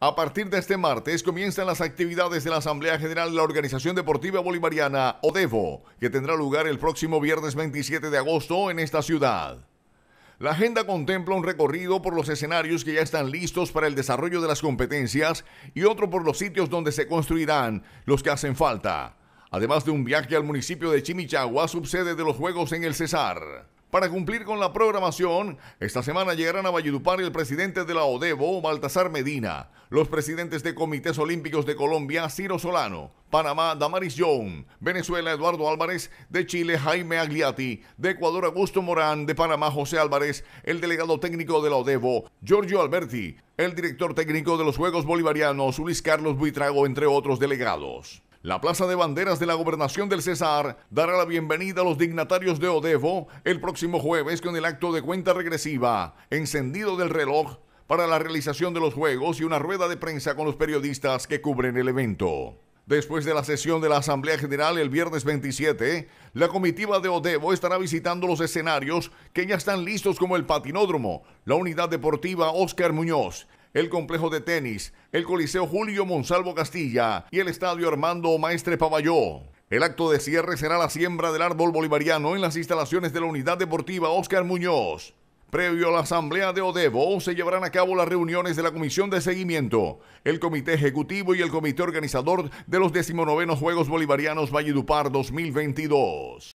A partir de este martes comienzan las actividades de la Asamblea General de la Organización Deportiva Bolivariana, ODEVO, que tendrá lugar el próximo viernes 27 de agosto en esta ciudad. La agenda contempla un recorrido por los escenarios que ya están listos para el desarrollo de las competencias y otro por los sitios donde se construirán los que hacen falta, además de un viaje al municipio de Chimichagua, subsede de los Juegos en el Cesar. Para cumplir con la programación, esta semana llegarán a Valledupar el presidente de la ODEBO, Baltasar Medina, los presidentes de Comités Olímpicos de Colombia, Ciro Solano, Panamá, Damaris Young, Venezuela, Eduardo Álvarez, de Chile, Jaime Agliati, de Ecuador, Augusto Morán, de Panamá, José Álvarez, el delegado técnico de la ODEBO, Giorgio Alberti, el director técnico de los Juegos Bolivarianos, Luis Carlos Buitrago, entre otros delegados. La Plaza de Banderas de la Gobernación del Cesar dará la bienvenida a los dignatarios de Odevo el próximo jueves con el acto de cuenta regresiva, encendido del reloj para la realización de los juegos y una rueda de prensa con los periodistas que cubren el evento. Después de la sesión de la Asamblea General el viernes 27, la comitiva de Odevo estará visitando los escenarios que ya están listos como el Patinódromo, la Unidad Deportiva Oscar Muñoz, el complejo de tenis, el Coliseo Julio Monsalvo Castilla y el Estadio Armando Maestre Paballó. El acto de cierre será la siembra del árbol bolivariano en las instalaciones de la Unidad Deportiva Óscar Muñoz. Previo a la asamblea de Odevo, se llevarán a cabo las reuniones de la Comisión de Seguimiento, el Comité Ejecutivo y el Comité Organizador de los 19 Juegos Bolivarianos Valledupar 2022.